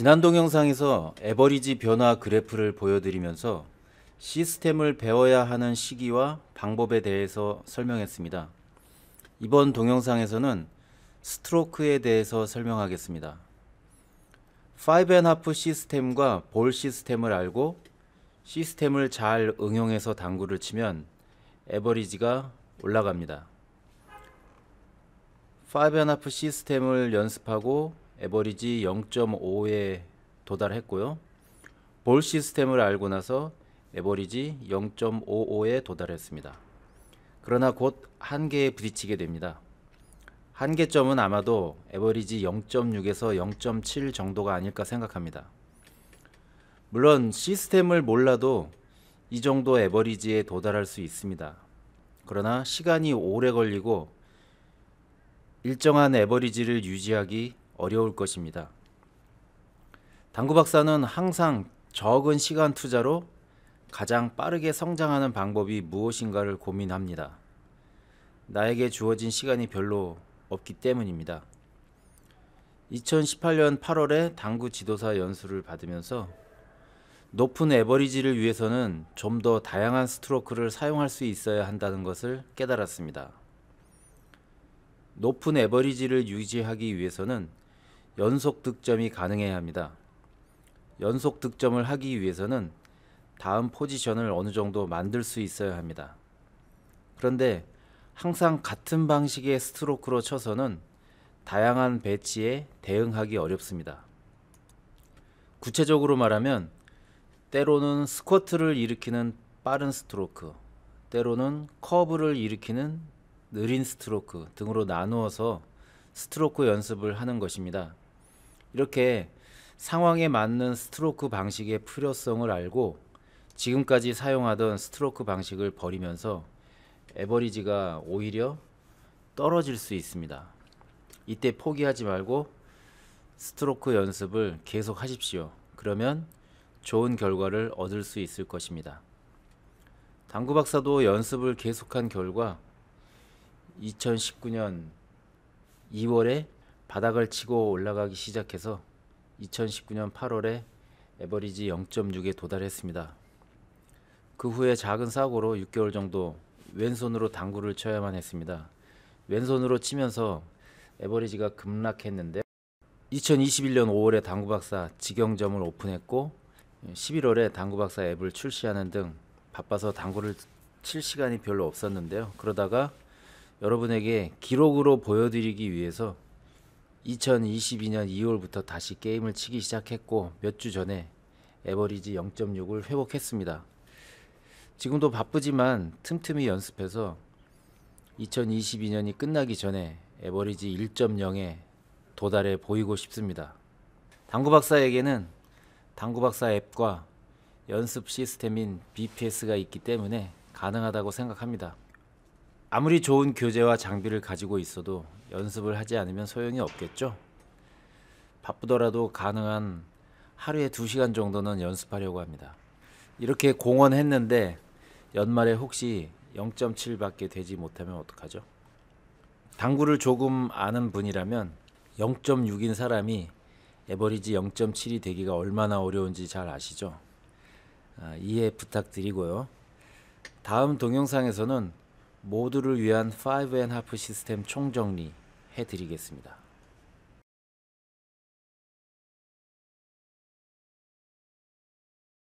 지난 동영상에서 에버리지 변화 그래프를 보여드리면서 시스템을 배워야 하는 시기와 방법에 대해서 설명했습니다. 이번 동영상에서는 스트로크에 대해서 설명하겠습니다. 5&하프 시스템과 볼 시스템을 알고 시스템을 잘 응용해서 당구를 치면 에버리지가 올라갑니다. 5&하프 시스템을 연습하고 에버리지 0.5에 도달했고요. 볼 시스템을 알고 나서 에버리지 0.55에 도달했습니다. 그러나 곧 한계에 부딪히게 됩니다. 한계점은 아마도 에버리지 0.6에서 0.7 정도가 아닐까 생각합니다. 물론 시스템을 몰라도 이 정도 에버리지에 도달할 수 있습니다. 그러나 시간이 오래 걸리고 일정한 에버리지를 유지하기 어려울 것입니다. 당구 박사는 항상 적은 시간 투자로 가장 빠르게 성장하는 방법이 무엇인가를 고민합니다. 나에게 주어진 시간이 별로 없기 때문입니다. 2018년 8월에 당구 지도사 연수를 받으면서 높은 에버리지를 위해서는 좀 더 다양한 스트로크를 사용할 수 있어야 한다는 것을 깨달았습니다. 높은 에버리지를 유지하기 위해서는 연속 득점이 가능해야 합니다. 연속 득점을 하기 위해서는 다음 포지션을 어느 정도 만들 수 있어야 합니다. 그런데 항상 같은 방식의 스트로크로 쳐서는 다양한 배치에 대응하기 어렵습니다. 구체적으로 말하면 때로는 스쿼트를 일으키는 빠른 스트로크, 때로는 커브를 일으키는 느린 스트로크 등으로 나누어서 스트로크 연습을 하는 것입니다. 이렇게 상황에 맞는 스트로크 방식의 필요성을 알고 지금까지 사용하던 스트로크 방식을 버리면서 에버리지가 오히려 떨어질 수 있습니다. 이때 포기하지 말고 스트로크 연습을 계속 하십시오. 그러면 좋은 결과를 얻을 수 있을 것입니다. 당구 박사도 연습을 계속한 결과 2019년 2월에 바닥을 치고 올라가기 시작해서 2019년 8월에 에버리지 0.6에 도달했습니다. 그 후에 작은 사고로 6개월 정도 왼손으로 당구를 쳐야만 했습니다. 왼손으로 치면서 에버리지가 급락했는데 2021년 5월에 당구박사 직영점을 오픈했고 11월에 당구박사 앱을 출시하는 등 바빠서 당구를 칠 시간이 별로 없었는데요. 그러다가 여러분에게 기록으로 보여드리기 위해서 2022년 2월부터 다시 게임을 치기 시작했고 몇 주 전에 에버리지 0.6을 회복했습니다. 지금도 바쁘지만 틈틈이 연습해서 2022년이 끝나기 전에 에버리지 1.0에 도달해 보이고 싶습니다. 당구박사에게는 당구박사 앱과 연습 시스템인 BPS가 있기 때문에 가능하다고 생각합니다. 아무리 좋은 교재와 장비를 가지고 있어도 연습을 하지 않으면 소용이 없겠죠. 바쁘더라도 가능한 하루에 2시간 정도는 연습하려고 합니다. 이렇게 공헌했는데 연말에 혹시 0.7밖에 되지 못하면 어떡하죠? 당구를 조금 아는 분이라면 0.6인 사람이 에버리지 0.7이 되기가 얼마나 어려운지 잘 아시죠? 아, 이해 부탁드리고요. 다음 동영상에서는 모두를 위한 5&하프 시스템 총정리 해드리겠습니다.